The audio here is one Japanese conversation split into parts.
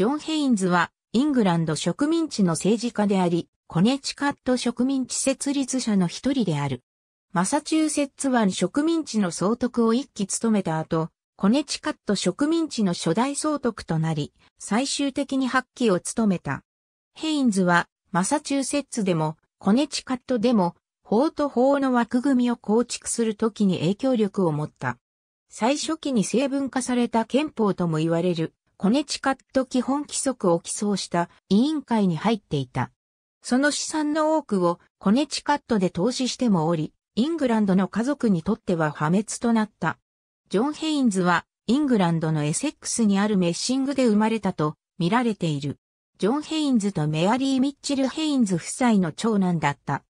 ジョン・ヘインズは、イングランド植民地の政治家であり、コネチカット植民地設立者の一人である。マサチューセッツ湾植民地の総督を一期務めた後、コネチカット植民地の初代総督となり、最終的に発期を務めた。ヘインズは、マサチューセッツでも、コネチカットでも、法と法の枠組みを構築するときに影響力を持った。最初期に成文化された憲法とも言われるコネチカット基本規則を起草した委員会に入っていた。その資産の多くをコネチカットで投資してもおり、イングランドの家族にとっては破滅となった。ジョン・ヘインズはイングランドのエセックスにあるメッシングで生まれたと見られている。ジョン・ヘインズとメアリー・ミッチル・ヘインズ夫妻の長男だった。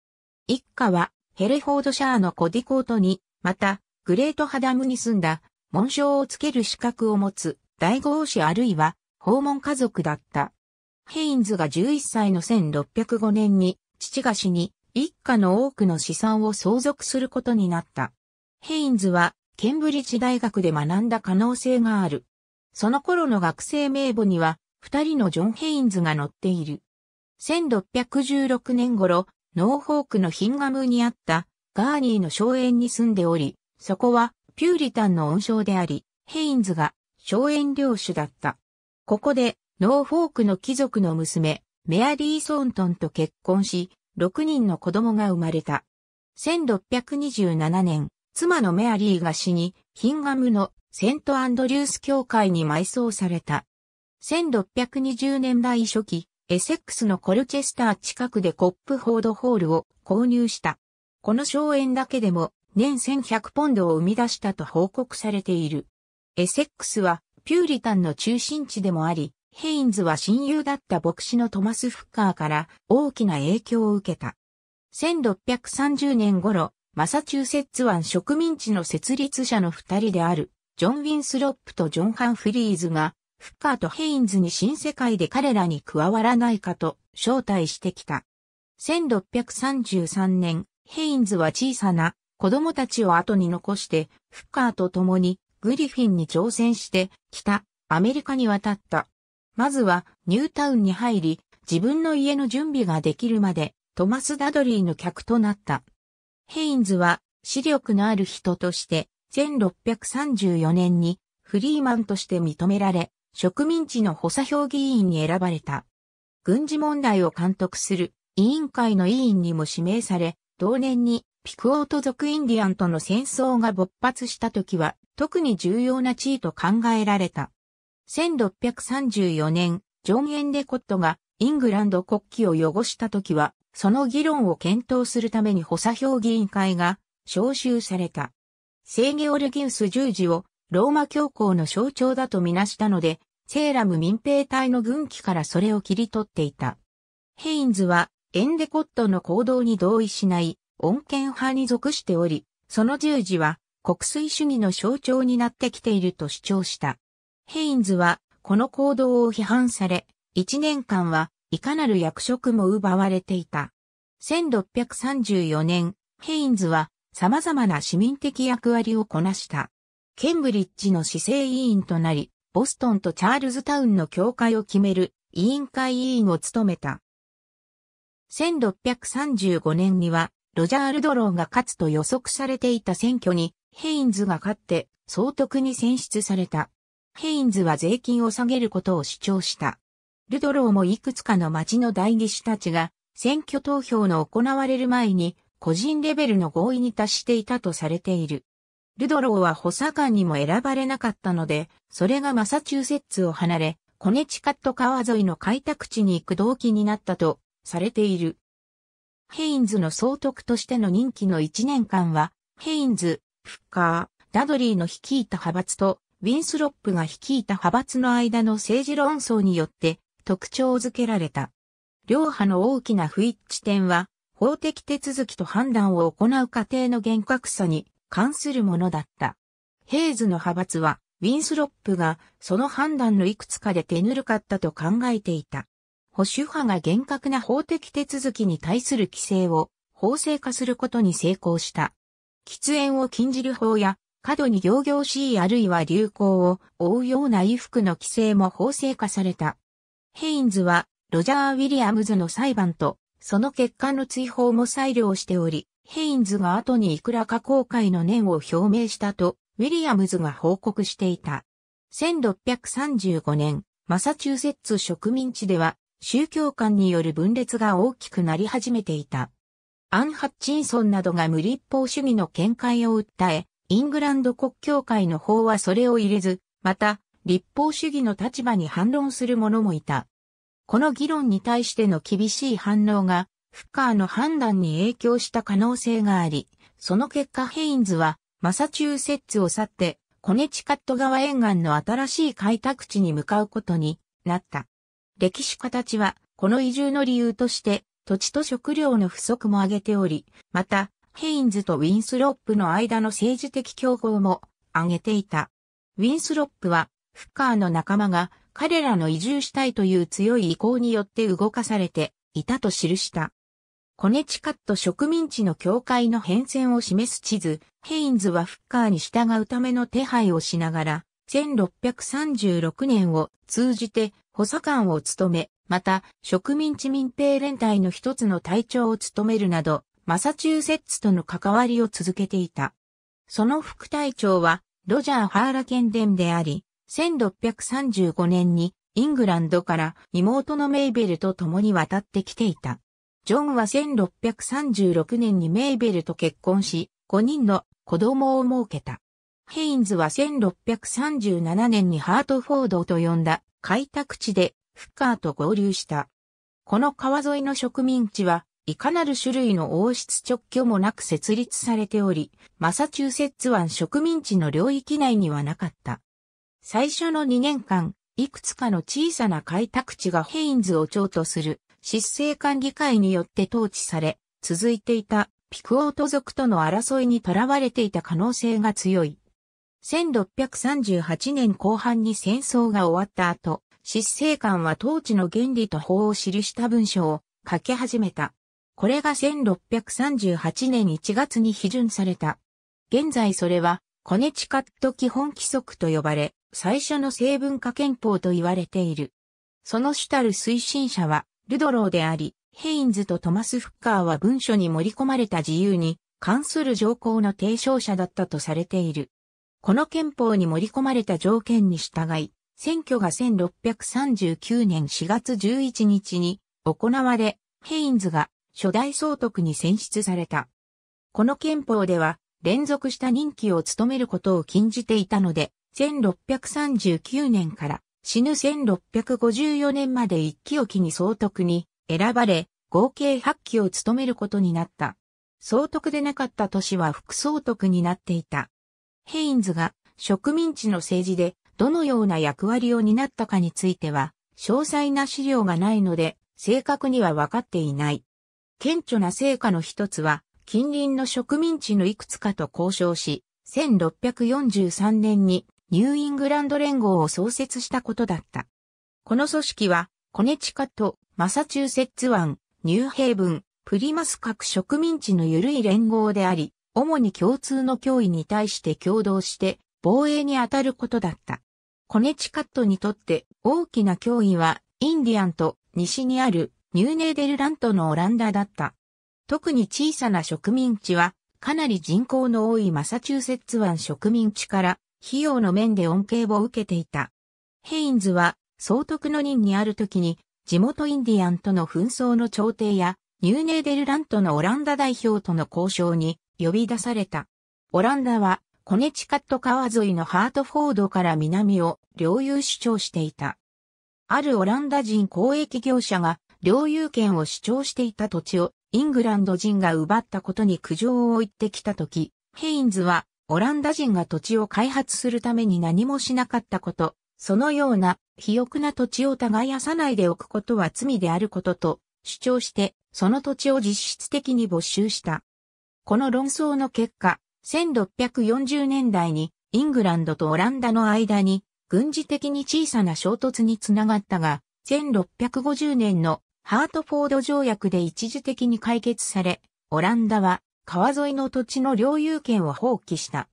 一家はヘレフォードシャーのコディコートに、またグレートハダムに住んだ紋章をつける資格を持つ五王子あるいは訪問家族だった。ヘインズが11歳の1605年に父が死に一家の多くの資産を相続することになった。ヘインズはケンブリッジ大学で学んだ可能性がある。その頃の学生名簿には二人のジョン・ヘインズが載っている。1616年頃、ノーフォークのヒンガムにあったガーニーの荘園に住んでおり、そこはピューリタンの温床であり、ヘインズが荘園領主だった。ここで、ノーフォークの貴族の娘、メアリー・ソントンと結婚し、6人の子供が生まれた。1627年、妻のメアリーが死に、ヒンガムのセント・アンドリュース教会に埋葬された。1620年代初期、エセックスのコルチェスター近くでコップフォードホールを購入した。この荘園だけでも年1100ポンドを生み出したと報告されている。エセックスはピューリタンの中心地でもあり、ヘインズは親友だった牧師のトマス・フッカーから大きな影響を受けた。1630年頃、マサチューセッツ湾植民地の設立者の二人である、ジョン・ウィンスロップとジョン・ハンフリーズが、フッカーとヘインズに新世界で彼らに加わらないかと招待してきた。1633年、ヘインズは小さな子供たちを後に残して、フッカーと共にグリフィンに挑戦して北アメリカに渡った。まずはニュータウンに入り自分の家の準備ができるまでトマス・ダドリーの客となった。ヘインズは視力のある人として1634年にフリーマンとして認められ植民地の補佐評議員に選ばれた。軍事問題を監督する委員会の委員にも指名され、同年にピクオート族インディアンとの戦争が勃発した時は特に重要な地位と考えられた。1634年、ジョン・エンデコットがイングランド国旗を汚した時は、その議論を検討するために補佐評議員会が招集された。聖ゲオルギウス十字をローマ教皇の象徴だとみなしたので、セーラム民兵隊の軍旗からそれを切り取っていた。ヘインズはエンデコットの行動に同意しない恩恵派に属しており、その十字は国粋主義の象徴になってきていると主張した。ヘインズはこの行動を批判され、1年間はいかなる役職も奪われていた。1634年、ヘインズは様々な市民的役割をこなした。ケンブリッジの市政委員となり、ボストンとチャールズタウンの協会を決める委員会委員を務めた。1635年にはロジャールドローが勝つと予測されていた選挙に、ヘインズが勝って、総督に選出された。ヘインズは税金を下げることを主張した。ルドローもいくつかの町の代議士たちが、選挙投票の行われる前に、個人レベルの合意に達していたとされている。ルドローは補佐官にも選ばれなかったので、それがマサチューセッツを離れ、コネチカット川沿いの開拓地に行く動機になったとされている。ヘインズの総督としての任期の1年間は、ヘインズ、フッカー、ダドリーの率いた派閥と、ウィンスロップが率いた派閥の間の政治論争によって特徴づけられた。両派の大きな不一致点は、法的手続きと判断を行う過程の厳格さに関するものだった。ヘイズの派閥は、ウィンスロップがその判断のいくつかで手ぬるかったと考えていた。保守派が厳格な法的手続きに対する規制を法制化することに成功した。喫煙を禁じる法や、過度に行々しいあるいは流行を追うような衣服の規制も法制化された。ヘインズは、ロジャー・ウィリアムズの裁判と、その結果の追放も裁量しており、ヘインズが後にいくらか後悔の念を表明したと、ウィリアムズが報告していた。1635年、マサチューセッツ植民地では、宗教観による分裂が大きくなり始めていた。アン・ハッチンソンなどが無立法主義の見解を訴え、イングランド国教会の法はそれを入れず、また、立法主義の立場に反論する者もいた。この議論に対しての厳しい反応が、フッカーの判断に影響した可能性があり、その結果ヘインズは、マサチューセッツを去って、コネチカット川沿岸の新しい開拓地に向かうことになった。歴史家たちは、この移住の理由として、土地と食料の不足も挙げており、また、ヘインズとウィンスロップの間の政治的競合も挙げていた。ウィンスロップは、フッカーの仲間が彼らの移住したいという強い意向によって動かされていたと記した。コネチカット植民地の境界の変遷を示す地図、ヘインズはフッカーに従うための手配をしながら、1636年を通じて補佐官を務め、また、植民地民兵連隊の一つの隊長を務めるなど、マサチューセッツとの関わりを続けていた。その副隊長は、ロジャー・ハーラケンデンであり、1635年にイングランドから妹のメイベルと共に渡ってきていた。ジョンは1636年にメイベルと結婚し、5人の子供を設けた。ヘインズは1637年にハートフォードと呼んだ開拓地でフッカーと合流した。この川沿いの植民地はいかなる種類の王室直居もなく設立されており、マサチューセッツ湾植民地の領域内にはなかった。最初の2年間、いくつかの小さな開拓地がヘインズを長とする執政管理会によって統治され、続いていたピクオート族との争いに囚われていた可能性が強い。1638年後半に戦争が終わった後、執政官は統治の原理と法を記した文書を書き始めた。これが1638年1月に批准された。現在それは、コネチカット基本規則と呼ばれ、最初の成文化憲法と言われている。その主たる推進者は、ルドローであり、ヘインズとトマス・フッカーは文書に盛り込まれた自由に関する条項の提唱者だったとされている。この憲法に盛り込まれた条件に従い、選挙が1639年4月11日に行われ、ヘインズが初代総督に選出された。この憲法では、連続した任期を務めることを禁じていたので、1639年から死ぬ1654年まで一期を機に総督に選ばれ、合計8期を務めることになった。総督でなかった年は副総督になっていた。ヘインズが植民地の政治でどのような役割を担ったかについては、詳細な資料がないので、正確には分かっていない。顕著な成果の一つは、近隣の植民地のいくつかと交渉し、1643年にニューイングランド連合を創設したことだった。この組織は、コネチカとマサチューセッツ湾、ニューヘイブン、プリマス各植民地の緩い連合であり、主に共通の脅威に対して共同して防衛に当たることだった。コネチカットにとって大きな脅威はインディアンと西にあるニューネーデルラントのオランダだった。特に小さな植民地はかなり人口の多いマサチューセッツ湾植民地から費用の面で恩恵を受けていた。ヘインズは総督の任にある時に地元インディアンとの紛争の調停やニューネーデルラントのオランダ代表との交渉に呼び出された。オランダはコネチカット川沿いのハートフォードから南を領有主張していた。あるオランダ人交易業者が領有権を主張していた土地をイングランド人が奪ったことに苦情を言ってきたとき、ヘインズはオランダ人が土地を開発するために何もしなかったこと、そのような肥沃な土地を耕さないでおくことは罪であることと主張して、その土地を実質的に没収した。この論争の結果、1640年代にイングランドとオランダの間に軍事的に小さな衝突につながったが、1650年のハートフォード条約で一時的に解決され、オランダは川沿いの土地の領有権を放棄した。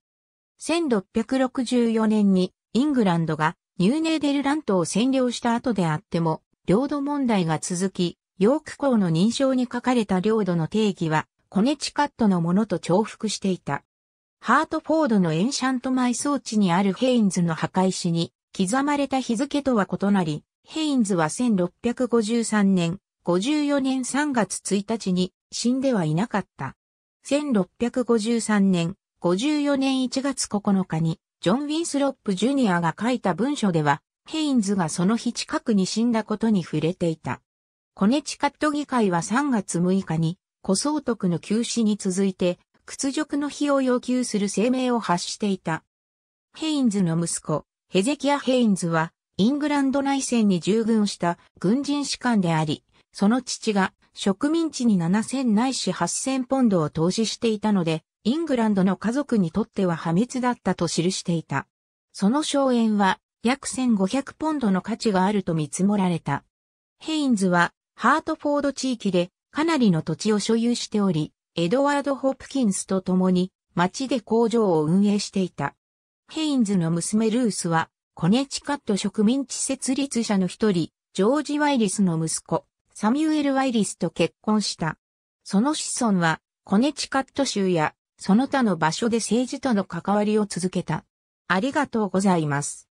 1664年にイングランドがニューネーデルラントを占領した後であっても、領土問題が続き、ヨーク港の認証に書かれた領土の定義はコネチカットのものと重複していた。ハートフォードのエンシャント埋葬地にあるヘインズの墓石に刻まれた日付とは異なり、ヘインズは1653年、54年3月1日に死んではいなかった。1653年、54年1月9日に、ジョン・ウィンスロップ・ジュニアが書いた文書では、ヘインズがその日近くに死んだことに触れていた。コネチカット議会は3月6日に、古総徳の休止に続いて、屈辱の日を要求する声明を発していた。ヘインズの息子、ヘゼキア・ヘインズは、イングランド内戦に従軍した軍人士官であり、その父が植民地に7000ないし8000ポンドを投資していたので、イングランドの家族にとっては破滅だったと記していた。その荘園は約1500ポンドの価値があると見積もられた。ヘインズはハートフォード地域でかなりの土地を所有しており、エドワード・ホプキンスと共に町で工場を運営していた。ヘインズの娘ルースは、コネチカット植民地設立者の一人、ジョージ・ワイリスの息子、サミュエル・ワイリスと結婚した。その子孫は、コネチカット州や、その他の場所で政治との関わりを続けた。ありがとうございます。